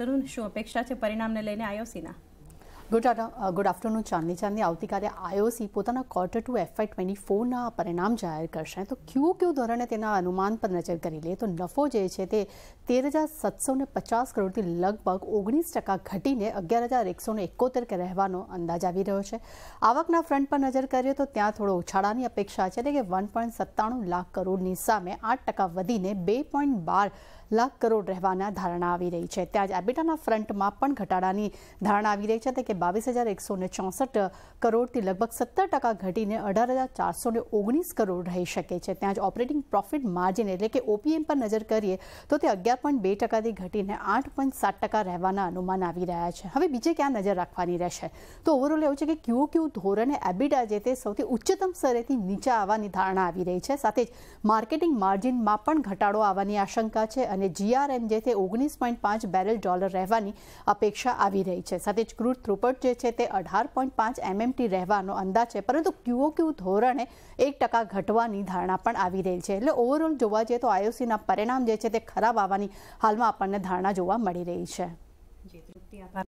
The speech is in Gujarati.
તરુણ શું અપેક્ષા છે પરિણામને લઈને આયોસીના good good afternoon Chandni Chandni આવતીકાલે આઈઓસી પોતાના ક્વાર્ટર ટુ એફઆઈ ટ્વેન્ટી ફોરના પરિણામ જાહેર કરશે તો ક્યુ ક્યુ ધોરણે તેના અનુમાન પર નજર કરી લે તો નફો જે છે તે તેર હજાર સાતસો ને પચાસ કરોડથી લગભગ ઓગણીસ ટકા ઘટીને અગિયાર હજાર એકસો ને એકોતેર રહેવાનો અંદાજ આવી રહ્યો છે આવકના ફ્રન્ટ પર નજર કરીએ તો ત્યાં થોડો ઉછાળાની અપેક્ષા છે એટલે કે વન પોઈન્ટ સત્તાણું લાખ કરોડની સામે આઠ ટકા વધીને બે પોઈન્ટ બાર લાખ કરોડ રહેવાના ધારણા આવી રહી છે ત્યાં જ એબિટાના ફ્રન્ટમાં પણ ઘટાડાની ધારણા આવી રહી છે તે કે બાવીસ હજાર એકસો ને ચોસઠ કરોડથી લગભગ સત્તર ટકા ઘટીને અઢાર હજાર ચારસો ને ઓગણીસ કરોડ રહી શકે છે ત્યાં જ ઓપરેટિંગ પ્રોફિટ માર્જિન એટલે કે ઓપીએમ પર નજર કરીએ તો તે અગિયાર પોઈન્ટ બે ટકાથી ઘટીને આઠ પોઈન્ટ સાત ટકા રહેવાના અનુમાન આવી રહ્યા છે હવે બીજે ક્યાં નજર રાખવાની રહેશે તો ઓવરઓલ એવું છે કે ક્યુ ક્યુ ધોરણે એબિડા જે તે સૌથી ઉચ્ચતમ સ્તરેથી નીચે આવવાની ધારણા આવી રહી છે સાથે જ માર્કેટિંગ માર્જિનમાં પણ ઘટાડો આવવાની આશંકા છે અને જીઆરએમ જે તે ઓગણીસ પોઈન્ટ પાંચ બેરલ ડોલર રહેવાની અપેક્ષા આવી રહી છે સાથે જ ક્રૂડ થ્રુપ થ્રુપટ જે છે તે અઢાર પોઈન્ટ પાંચ એમએમટી રહેવાનો અંદાજ છે પરંતુ ક્યુ ધોરણે એક ટકા ઘટવાની ધારણા પણ આવી રહી છે એટલે ઓવરઓલ જોવા જઈએ તો આઈઓસીના પરિણામ જે છે તે ખરાબ આવવાની હાલમાં આપણને ધારણા જોવા મળી રહી છે